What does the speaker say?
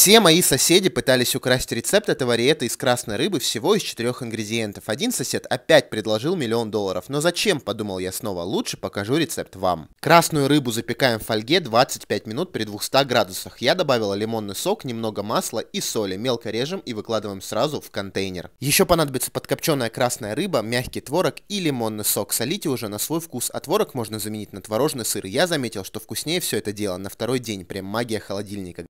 Все мои соседи пытались украсть рецепт этого риэта из красной рыбы всего из четырех ингредиентов. Один сосед опять предложил миллион долларов. Но зачем, подумал я снова, лучше покажу рецепт вам. Красную рыбу запекаем в фольге 25 минут при 200 градусах. Я добавила лимонный сок, немного масла и соли. Мелко режем и выкладываем сразу в контейнер. Еще понадобится подкопченная красная рыба, мягкий творог и лимонный сок. Солите уже на свой вкус, а творог можно заменить на творожный сыр. Я заметил, что вкуснее все это дело на второй день, прям магия холодильника.